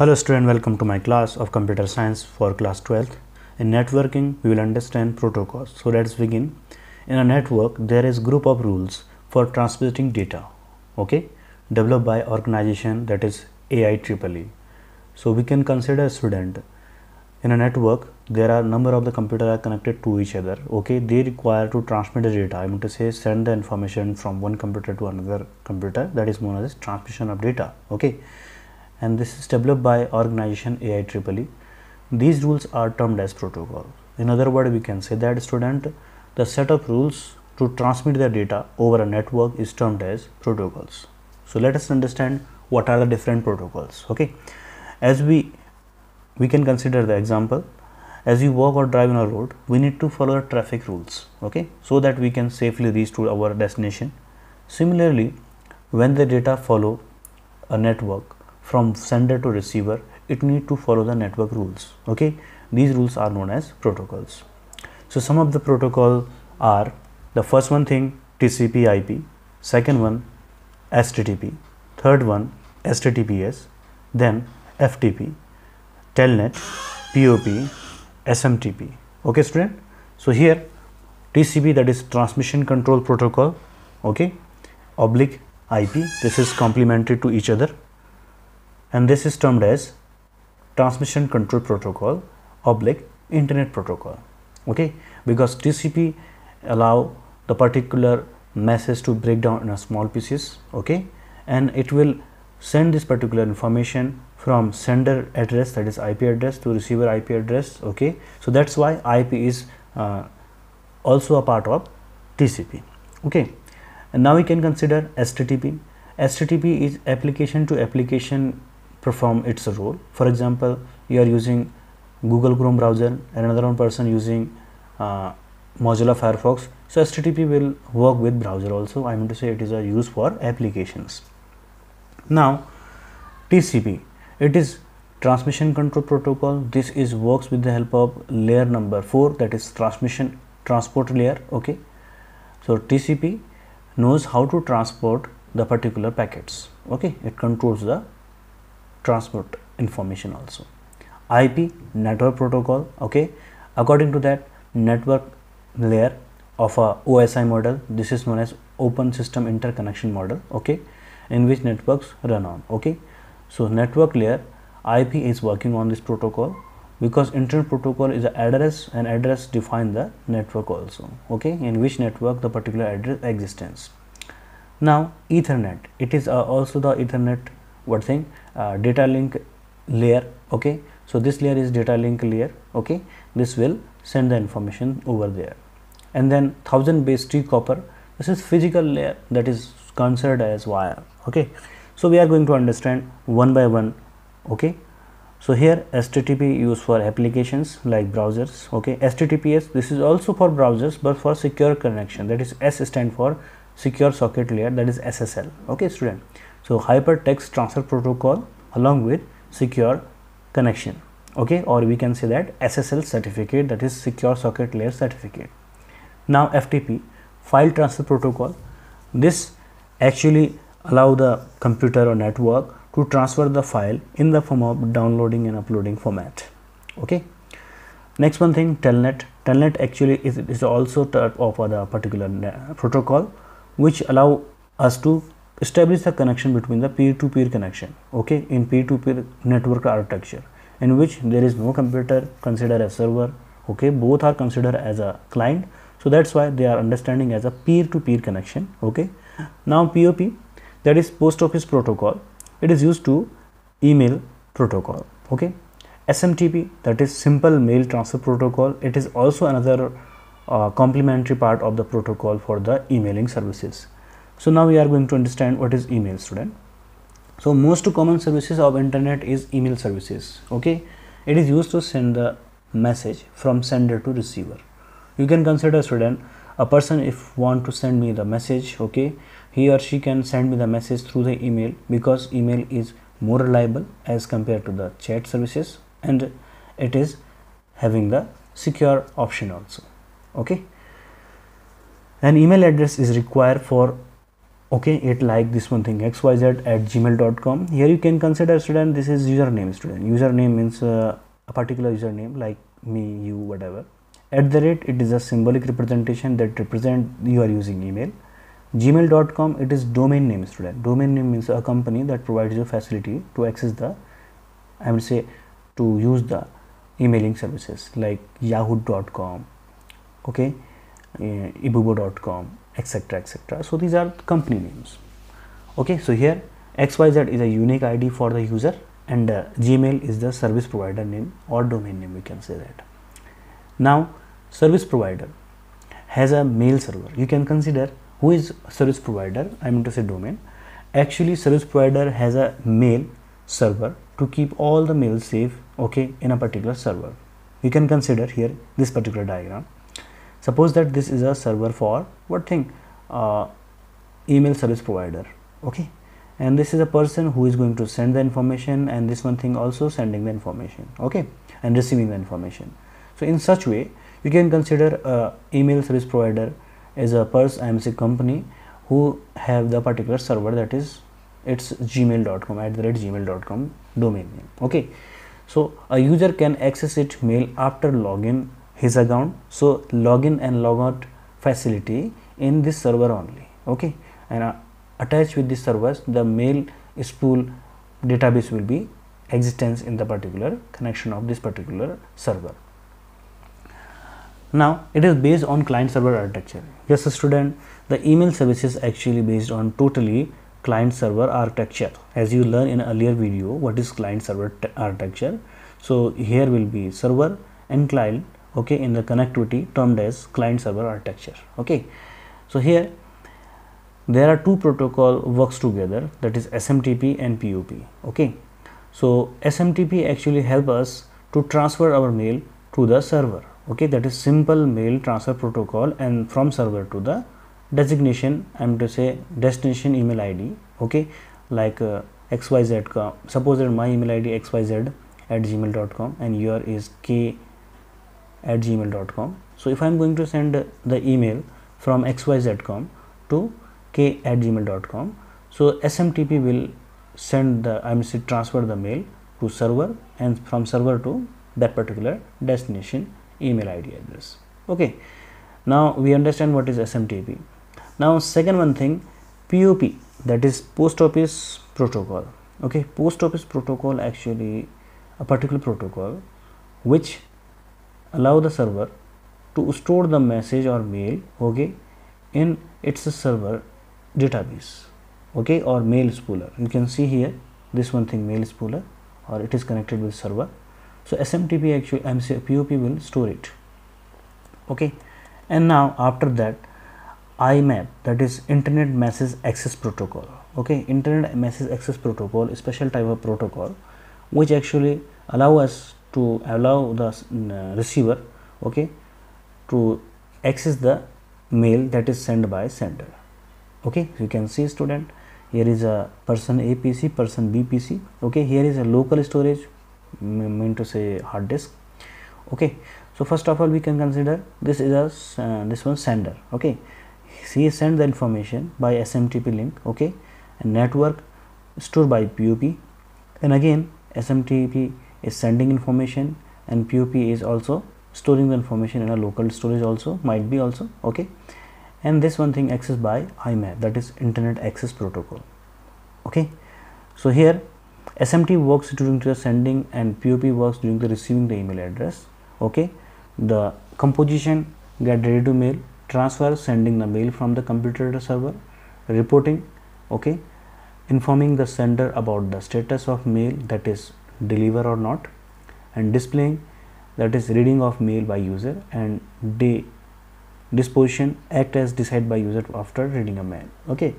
Hello student, welcome to my class of computer science for class 12th. In networking, we will understand protocols. So let's begin. In a network, there is group of rules for transmitting data, okay, developed by organization that is AIEEE. So we can consider student. In a network, there are number of the computers are connected to each other, okay, they require to transmit the data, I mean to say send the information from one computer to another computer, that is known as transmission of data, okay and this is developed by organization AIEEE. These rules are termed as protocol. In other words, we can say that student, the set of rules to transmit the data over a network is termed as protocols. So let us understand what are the different protocols. Okay, as we we can consider the example as we walk or drive on a road we need to follow traffic rules okay so that we can safely reach to our destination similarly when the data follow a network from sender to receiver it need to follow the network rules okay these rules are known as protocols so some of the protocol are the first one thing TCP IP second one HTTP third one HTTPS then FTP telnet POP SMTP okay student so here TCP that is transmission control protocol okay oblique IP this is complementary to each other and this is termed as transmission control protocol oblique internet protocol okay because TCP allow the particular message to break down in a small pieces okay and it will send this particular information from sender address that is IP address to receiver IP address okay so that's why IP is uh, also a part of TCP okay and now we can consider HTTP HTTP is application to application perform its role for example you are using google chrome browser and another one person using uh, mozilla firefox so http will work with browser also i mean to say it is a use for applications now tcp it is transmission control protocol this is works with the help of layer number 4 that is transmission transport layer okay so tcp knows how to transport the particular packets okay it controls the transport information also IP network protocol okay according to that network layer of a OSI model this is known as open system interconnection model okay in which networks run on okay so network layer IP is working on this protocol because internet protocol is an address and address define the network also okay in which network the particular address existence now ethernet it is uh, also the ethernet what thing uh, data link layer okay so this layer is data link layer okay this will send the information over there and then thousand base tree copper this is physical layer that is considered as wire okay so we are going to understand one by one okay so here http used for applications like browsers okay https this is also for browsers but for secure connection that is s stand for secure socket layer that is ssl okay student so hypertext transfer protocol along with secure connection okay or we can say that SSL certificate that is secure socket layer certificate now FTP file transfer protocol this actually allow the computer or network to transfer the file in the form of downloading and uploading format okay next one thing telnet telnet actually is, is also type of a particular uh, protocol which allow us to establish the connection between the peer-to-peer -peer connection okay in peer-to-peer -peer network architecture in which there is no computer considered as server okay both are considered as a client so that's why they are understanding as a peer-to-peer -peer connection okay now POP that is post office protocol it is used to email protocol okay SMTP that is simple mail transfer protocol it is also another uh, complementary part of the protocol for the emailing services so now we are going to understand what is email student. So most common services of internet is email services. Okay, it is used to send the message from sender to receiver. You can consider student a person if want to send me the message. Okay, he or she can send me the message through the email because email is more reliable as compared to the chat services and it is having the secure option also. Okay, an email address is required for okay it like this one thing xyz at gmail.com here you can consider student this is username student username means uh, a particular username like me you whatever at the rate it is a symbolic representation that represent you are using email gmail.com it is domain name student domain name means a company that provides you facility to access the i would say to use the emailing services like yahoo.com okay uh, ibubo.com etc etc so these are company names okay so here xyz is a unique id for the user and uh, gmail is the service provider name or domain name we can say that now service provider has a mail server you can consider who is service provider i mean to say domain actually service provider has a mail server to keep all the mails safe okay in a particular server we can consider here this particular diagram suppose that this is a server for what thing uh, email service provider okay and this is a person who is going to send the information and this one thing also sending the information okay and receiving the information so in such way you can consider a uh, email service provider as a person IMC company who have the particular server that is it's gmail.com at the rate gmail.com domain name okay so a user can access it mail after login his account so login and logout facility in this server only okay and uh, attached with this servers the mail spool database will be existence in the particular connection of this particular server now it is based on client server architecture yes student the email service is actually based on totally client server architecture as you learn in earlier video what is client server architecture so here will be server and client okay in the connectivity termed as client server architecture okay so here there are two protocol works together that is smtp and pop okay so smtp actually help us to transfer our mail to the server okay that is simple mail transfer protocol and from server to the designation i'm to say destination email id okay like uh, xyz suppose that my email id xyz at gmail.com and your is k at gmail.com so if i'm going to send the email from xyz.com to k at gmail.com so smtp will send the i mean transfer the mail to server and from server to that particular destination email id address okay now we understand what is smtp now second one thing pop that is post office protocol okay post office protocol actually a particular protocol which allow the server to store the message or mail okay in its server database okay or mail spooler you can see here this one thing mail spooler or it is connected with server so smtp actually MC, pop will store it okay and now after that imap that is internet message access protocol okay internet message access protocol special type of protocol which actually allow us to allow the mm, uh, receiver okay to access the mail that is sent by sender okay you can see student here is a person apc person bpc okay here is a local storage meant to say hard disk okay so first of all we can consider this is a uh, this one sender okay he send the information by smtp link okay and network store by pop and again smtp is sending information and POP is also storing the information in a local storage also might be also okay and this one thing accessed by IMAP that is internet access protocol okay so here SMT works during the sending and POP works during the receiving the email address okay the composition get ready to mail transfer sending the mail from the computer to server reporting okay informing the sender about the status of mail that is deliver or not and displaying that is reading of mail by user and day disposition act as decided by user after reading a mail okay